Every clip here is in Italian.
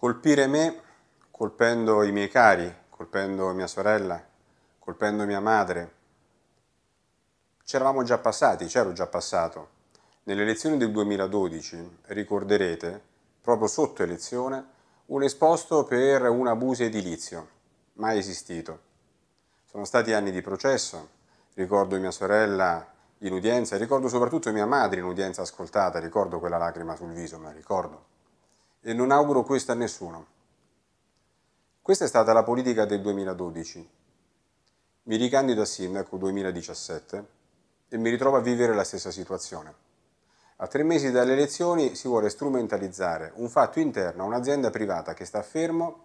Colpire me colpendo i miei cari, colpendo mia sorella, colpendo mia madre. C'eravamo già passati, c'ero già passato. Nelle elezioni del 2012, ricorderete, proprio sotto elezione, un esposto per un abuso edilizio, mai esistito. Sono stati anni di processo, ricordo mia sorella in udienza, ricordo soprattutto mia madre in udienza ascoltata, ricordo quella lacrima sul viso, me la ricordo e non auguro questo a nessuno. Questa è stata la politica del 2012. Mi ricandido a sindaco 2017 e mi ritrovo a vivere la stessa situazione. A tre mesi dalle elezioni si vuole strumentalizzare un fatto interno a un'azienda privata che sta fermo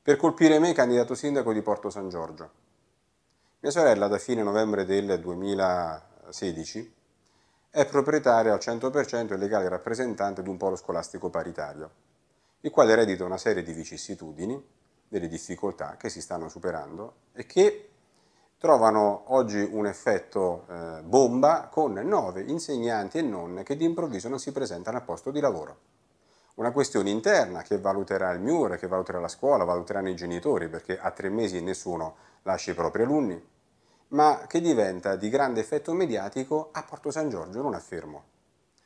per colpire me candidato sindaco di Porto San Giorgio. Mia sorella da fine novembre del 2016 è proprietaria al 100% e legale rappresentante di un polo scolastico paritario il quale eredita una serie di vicissitudini, delle difficoltà che si stanno superando e che trovano oggi un effetto eh, bomba con nove insegnanti e nonne che di improvviso non si presentano al posto di lavoro. Una questione interna che valuterà il MIUR, che valuterà la scuola, valuteranno i genitori, perché a tre mesi nessuno lascia i propri alunni, ma che diventa di grande effetto mediatico a Porto San Giorgio, non a Fermo,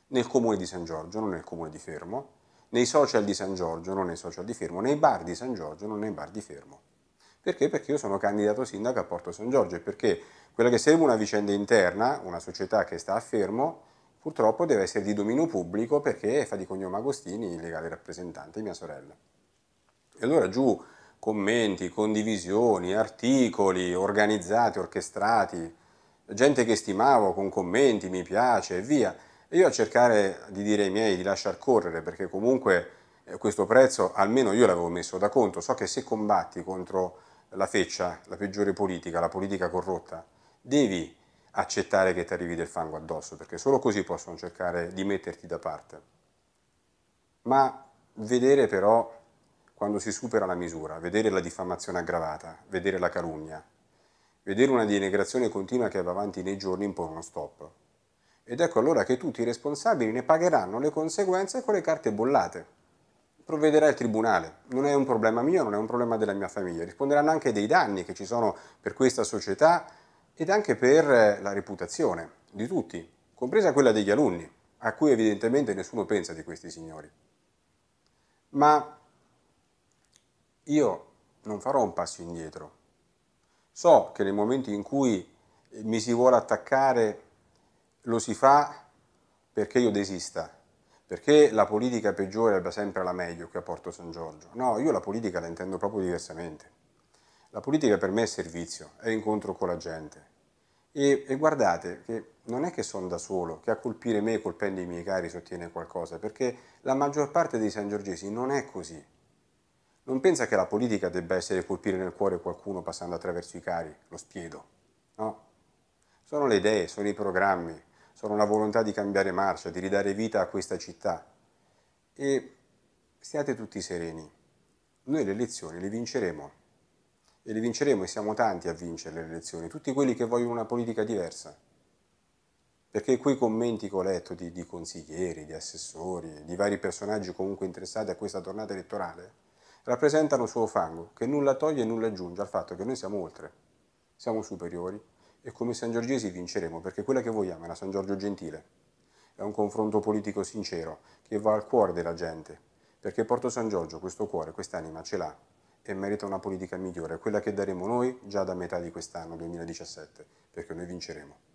nel comune di San Giorgio, non nel comune di Fermo, nei social di San Giorgio, non nei social di Fermo, nei bar di San Giorgio, non nei bar di Fermo. Perché? Perché io sono candidato sindaco a Porto San Giorgio e perché quella che sembra una vicenda interna, una società che sta a Fermo, purtroppo deve essere di dominio pubblico perché fa di cognome Agostini il legale rappresentante, mia sorella. E allora giù commenti, condivisioni, articoli organizzati, orchestrati, gente che stimavo con commenti, mi piace e via. E io a cercare di dire ai miei di lasciar correre, perché comunque eh, questo prezzo almeno io l'avevo messo da conto. So che se combatti contro la feccia, la peggiore politica, la politica corrotta, devi accettare che ti arrivi del fango addosso, perché solo così possono cercare di metterti da parte. Ma vedere però quando si supera la misura, vedere la diffamazione aggravata, vedere la calunnia, vedere una denigrazione continua che va avanti nei giorni impone uno stop. Ed ecco allora che tutti i responsabili ne pagheranno le conseguenze con le carte bollate. Provvederà il tribunale, non è un problema mio, non è un problema della mia famiglia, risponderanno anche dei danni che ci sono per questa società ed anche per eh, la reputazione di tutti, compresa quella degli alunni, a cui evidentemente nessuno pensa di questi signori. Ma io non farò un passo indietro. So che nei momenti in cui mi si vuole attaccare lo si fa perché io desista, perché la politica peggiore abbia sempre la meglio qui a Porto San Giorgio. No, io la politica la intendo proprio diversamente. La politica per me è servizio, è incontro con la gente. E, e guardate che non è che sono da solo, che a colpire me colpendo i miei cari si ottiene qualcosa, perché la maggior parte dei sangiorgesi non è così. Non pensa che la politica debba essere colpire nel cuore qualcuno passando attraverso i cari, lo spiedo. No. Sono le idee, sono i programmi, sono la volontà di cambiare marcia, di ridare vita a questa città. E siate tutti sereni, noi le elezioni le vinceremo e le vinceremo e siamo tanti a vincere le elezioni, tutti quelli che vogliono una politica diversa. Perché quei commenti che ho letto di, di consiglieri, di assessori, di vari personaggi comunque interessati a questa tornata elettorale, rappresentano solo fango, che nulla toglie e nulla aggiunge al fatto che noi siamo oltre, siamo superiori, e come San Giorgesi vinceremo perché quella che vogliamo è la San Giorgio Gentile. È un confronto politico sincero che va al cuore della gente, perché Porto San Giorgio questo cuore, quest'anima ce l'ha e merita una politica migliore, quella che daremo noi già da metà di quest'anno 2017, perché noi vinceremo.